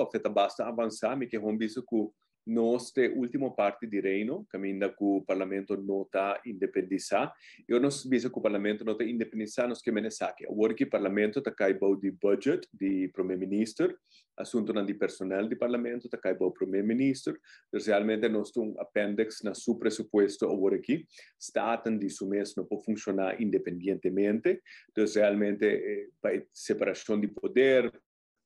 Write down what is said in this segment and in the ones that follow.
afeta basta avanzar me que no es la última parte de reino, que el parlamento nota está independizar. Yo no viso que el parlamento no está independizar, nos que menesaque. O que parlamento está caibou de budget, de primer ministro assunto não de personal de parlamento, está caibou primeiro-ministro. Realmente nós temos um apêndice na presupuesto pressuposto que aqui. Estado disso mesmo pode funcionar independientemente, entonces realmente, eh, separación de poder,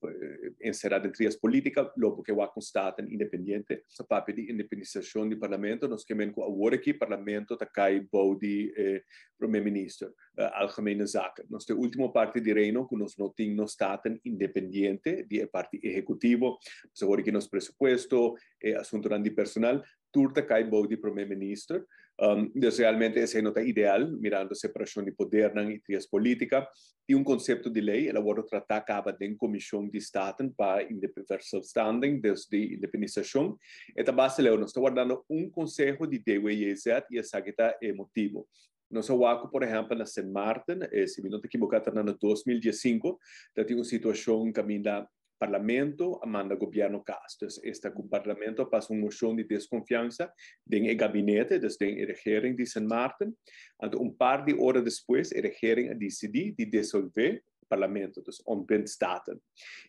eh, encerrada em trias políticas, logo que va constar independiente o parte de independización del parlamento, nos queremos que agora parlamento está body eh, Primer eh, algemene zaken. Nos de último parte de reino que nos tenemos no Estado independiente de parte ejecutivo, seguro que nos presupuesto, eh, asunto de personal, turta kai body primer Ministro. Ehm, realmente, realmente una nota ideal, mirando separación de poder y políticas política, y un concepto de ley, el abordo trata acaba de comisión de Estado para independencia standing desde independización. Esta base, Leo, nos está guardando un consejo de DWYZ y esa que está emotivo. Nós, Waco, por ejemplo, en San Martín, eh, si no me equivocas, te el año 2015, já tiene una situación que que el parlamento, manda gobierno Castro. Este parlamento pasa una moción de desconfianza en el gabinete, desde a regering de este, San Martín. Un par de horas después el regering decidió de el parlamento, entonces Ombudsstaten.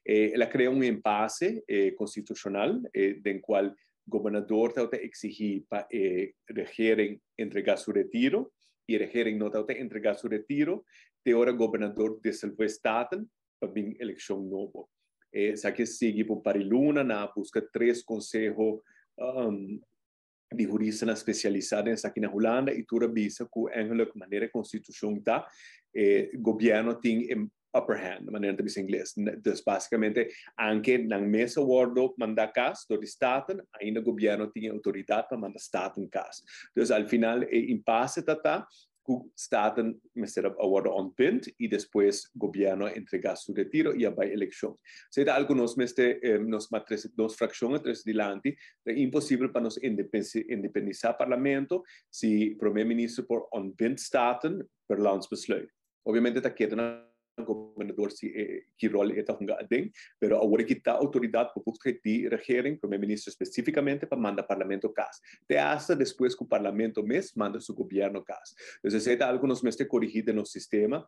Eh, la crea un impasse eh, constitucional en eh, el cual el gobernador te exigir para eh, regering entregar su retiro y regera em nota até entregar su retiro, te ora gobernador de selva para una elección novo. Eh, sigue por Pariluna, na busca tres consejos um, de juristas especializados en en Holanda, y tu revisa que, engeluk, maneira manera constitución está, eh, gobierno tiene upper hand, manera de të entonces básicamente, básicamente, en en mes mesa wardo manda kas, de di statën, a gobierno tiene autoridad para mandar statën kas. Entonces, al final impasse eh, impase të el Estado staten mesera on pint y después el gobierno entrega su retiro y by elección. Entonces, algunos meses nos este, eh, matres dos fracciones tres dilanti, es imposible para nos independizar parlamento si el primer ministro por on pint staten per landsbesluit. Obviamente está queda governador eh, la pero ahora que autoridad por pues, buscar de regering, primer ministro específicamente, para mandar parlamento cas. Te hasta después que el parlamento mes manda su gobierno cas. Entonces, está algunos meses corregir en el sistema.